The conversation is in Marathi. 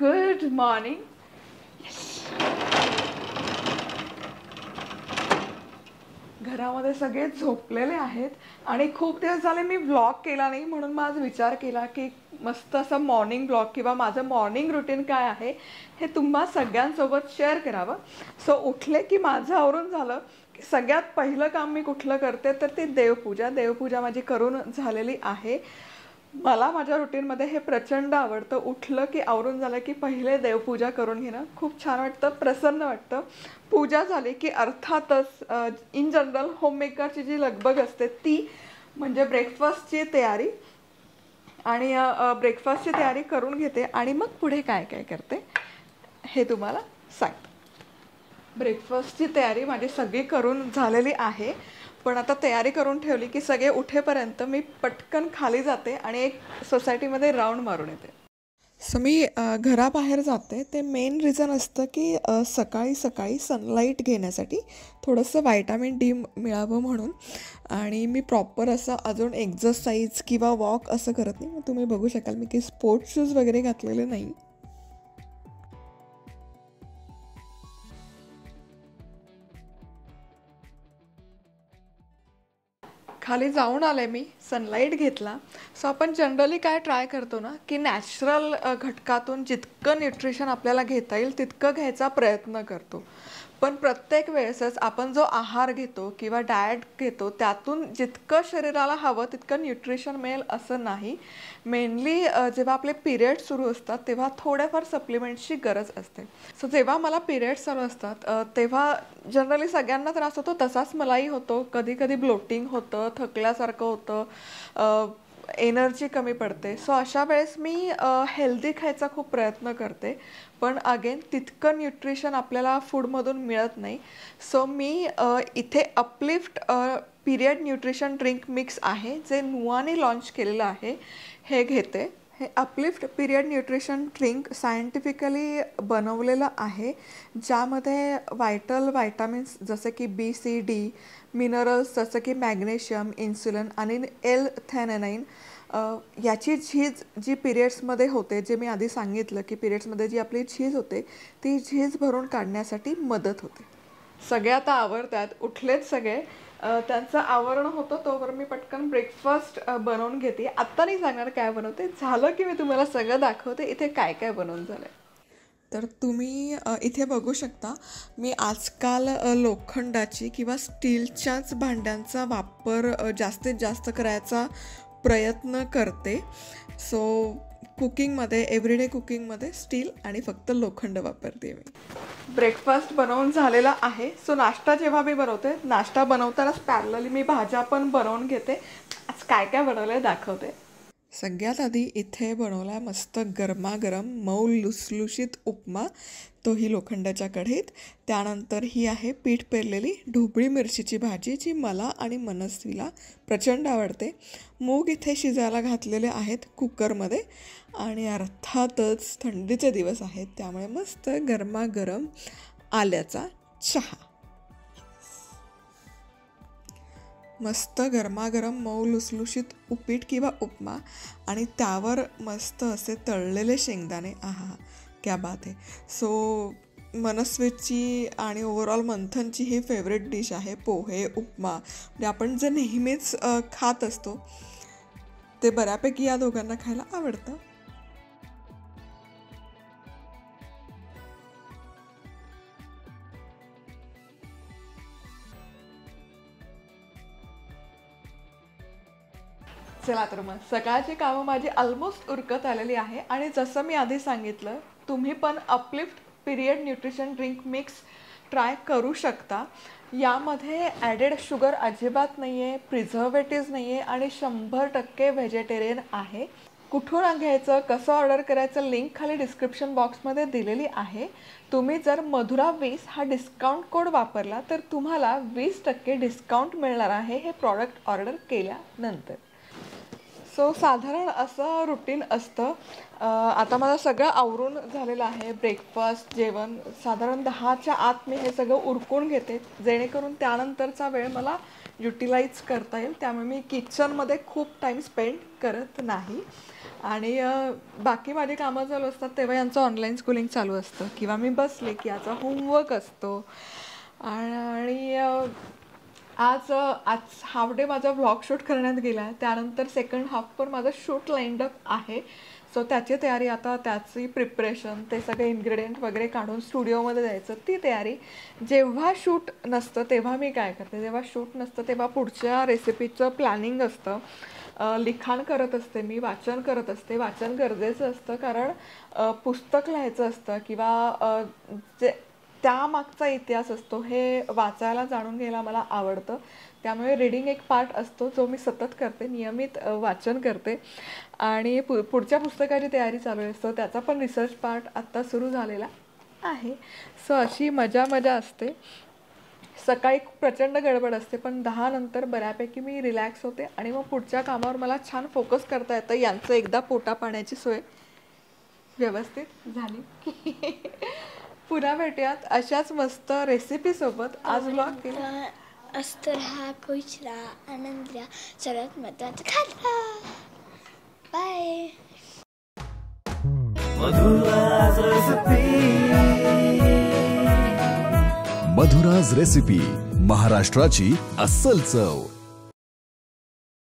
Good morning. Yes. घरामध्ये सगळे झोपलेले आहेत आणि खूप दिवस झाले मी ब्लॉग केला नाही म्हणून मग आज विचार केला की मस्त असं मॉर्निंग ब्लॉग किंवा माझं मॉर्निंग रुटीन काय आहे हे तुम्हा सगळ्यांसोबत शेअर करावं सो उठले की माझं आवरून झालं की सगळ्यात पहिलं काम मी कुठलं करते तर ती देवपूजा देवपूजा माझी करून झालेली आहे मला माझ्या रुटीनमध्ये हे प्रचंड आवडतं उठलं की आवरून झालं की पहिले देवपूजा करून घेणं खूप छान वाटतं प्रसन्न वाटतं पूजा झाली की अर्थातच इन जनरल होममेकरची जी लगबग असते ती म्हणजे ब्रेकफास्टची तयारी आणि ब्रेकफास्टची तयारी करून घेते आणि मग पुढे काय काय करते हे तुम्हाला सांगते ब्रेकफास्टची तयारी माझी सगळी करून झालेली आहे पण आता तयारी करून ठेवली की सगळे उठेपर्यंत मी पटकन खाली जाते आणि एक सोसायटीमध्ये राऊंड मारून येते सो मी घराबाहेर जाते ते मेन रिझन असतं की सकाळी सकाळी सनलाईट घेण्यासाठी थोडंसं व्हायटामिन डी मिळावं म्हणून आणि मी प्रॉपर असं अजून एक्झरसाईज किंवा वॉक असं करत नाही तुम्ही बघू शकाल मी की स्पोर्ट्स शूज वगैरे घातलेले नाही खाली जाऊन आले मी सनलाईट घेतला सो आपण जनरली काय ट्राय करतो ना की नॅचरल घटकातून जितकं न्यूट्रिशन आपल्याला घेता येईल तितकं घ्यायचा प्रयत्न करतो पण प्रत्येक वेळेसच आपण जो आहार घेतो किंवा डाएट घेतो त्यातून जितकं शरीराला हवं तितकं न्यूट्रिशन मिळेल असं नाही मेनली जेव्हा आपले पिरियड्स सुरू असतात तेव्हा थोड्याफार सप्लिमेंटची गरज असते सो जेव्हा मला पिरियड्स चालू असतात तेव्हा जनरली सगळ्यांना त्रास होतो तसाच मलाही होतो कधी कधी ब्लोटिंग होतं थकल्यासारखं होतं एनर्जी कमी पडते सो अशा वेळेस मी हेल्दी खायचा खूप प्रयत्न करते पण अगेन तितकं न्यूट्रिशन आपल्याला फूडमधून मिळत नाही सो मी इथे uplift period nutrition drink mix आहे जे नुआने लॉन्च केलेलं आहे हे घेते हे uplift period nutrition drink scientifically बनवलेलं आहे ज्यामध्ये वायटल व्हायटामिन्स जसं की बी सी डी मिनरल्स जसं की मॅग्नेशियम इन्सुलिन आणि एल थॅननाईन याची झीज जी पिरियड्समध्ये होते जे मी आधी सांगितलं की पिरियड्समध्ये जी आपली झीज होते ती झीज भरून काढण्यासाठी मदत होते सगळे आता आवडतात उठलेच सगळे त्यांचं आवरण होतं तोवर मी पटकन ब्रेकफास्ट बनवून घेते आत्ता नाही सांगणार काय बनवते झालं की मी तुम्हाला सगळं दाखवते इथे काय काय बनवून झालं आहे तर तुम्ही इथे बघू शकता मी आजकाल लोखंडाची किंवा स्टीलच्याच भांड्यांचा वापर जास्तीत जास्त करायचा प्रयत्न करते सो कुकिंगमध्ये एव्हरीडे कुकिंगमध्ये स्टील आणि फक्त लोखंड वापरते मी ब्रेकफास्ट बनवून झालेला आहे सो नाश्ता जेव्हा मी बनवते नाश्ता बनवतानाच पॅरलली मी भाज्या पण बनवून घेते आज काय काय बनवलं दाखवते सगळ्यात आधी इथे बनवला मस्त गरमागरम मऊ लुसलुशीत उपमा तोही लोखंडाच्या कढईत त्यानंतर ही आहे पीठ पेरलेली ढोबळी मिरचीची भाजी जी मला आणि मनस्वीला प्रचंड आवडते मूग इथे शिजायला घातलेले आहेत कुकरमध्ये आणि अर्थातच थंडीचे दिवस आहेत त्यामुळे मस्त गरमागरम आल्याचा चहा मस्त गरमागरम मऊ लुसलुशीत उपीट किंवा उपमा आणि त्यावर मस्त असे तळलेले शेंगदाणे आहा क्या बात आहे सो मनस्वीची आणि ओव्हरऑल मंथनची ही फेवरेट डिश आहे पोहे उपमा म्हणजे आपण जे नेहमीच खात असतो ते बऱ्यापैकी या दोघांना खायला आवडतं चला तर मग सकाळची कामं माझी ऑलमोस्ट उरकत आलेली आहे आणि जसं मी आधी सांगितलं तुम्ही पण uplift period nutrition drink mix try करू शकता यामध्ये ॲडेड शुगर अजिबात नाही आहे प्रिझर्वेटिव्ह नाही आहे आणि शंभर टक्के व्हेजिटेरियन आहे कुठून घ्यायचं कसं ऑर्डर करायचं लिंक खाली डिस्क्रिप्शन बॉक्समध्ये दिलेली आहे तुम्ही जर मधुरा वीस हा डिस्काउंट कोड वापरला तर तुम्हाला वीस टक्के डिस्काउंट मिळणार आहे हे प्रॉडक्ट ऑर्डर केल्यानंतर सो साधारण असं रुटीन असतं आता मला सगळं आवरून झालेलं आहे ब्रेकफास्ट जेवण साधारण दहाच्या आत मी हे सगळं उरकून घेते जेणेकरून त्यानंतरचा वेळ मला युटिलाइज करता येईल त्यामुळे मी किचनमध्ये खूप टाईम स्पेंड करत नाही आणि बाकी माझी कामं चालू असतात तेव्हा यांचं ऑनलाईन स्कूलिंग चालू असतं किंवा मी बसले की याचा होमवर्क असतो आणि आज आज हाफ डे माझा व्लॉग शूट करण्यात गेला आहे त्यानंतर सेकंड हाफ पण माझा शूट लाईंड अप आहे सो त्याची तयारी आता त्याची प्रिपरेशन ते सगळे इन्ग्रेडियंट वगैरे काढून स्टुडिओमध्ये जायचं ती तयारी जेव्हा शूट नसतं तेव्हा मी काय करते जेव्हा शूट नसतं तेव्हा पुढच्या रेसिपीचं प्लॅनिंग असतं लिखाण करत असते मी वाचन करत असते वाचन गरजेचं असतं कारण पुस्तक लिहायचं असतं किंवा जे त्यामागचा इतिहास असतो हे वाचायला जाणून घ्यायला मला आवडतं त्यामुळे रीडिंग एक पार्ट असतो जो मी सतत करते नियमित वाचन करते आणि पु पुढच्या पुस्तकाची तयारी चालू असतो त्याचा पण रिसर्च पार्ट आत्ता सुरू झालेला आहे सो अशी मजा मजा असते सकाळी प्रचंड गडबड असते पण दहा नंतर बऱ्यापैकी मी रिलॅक्स होते आणि मग पुढच्या कामावर मला छान फोकस करता येतं यांचं एकदा पोटा पाण्याची सोय व्यवस्थित झाली पुन्हा भेटूयात अशाच मस्त रेसिपीसोबत आज ब्लॉग केला अस्तर राहा खुश राहा आनंद राहा सर्वात महत्वाचं रेसिपी बाय मधुराज रेसिपी महाराष्ट्राची अस्सल चव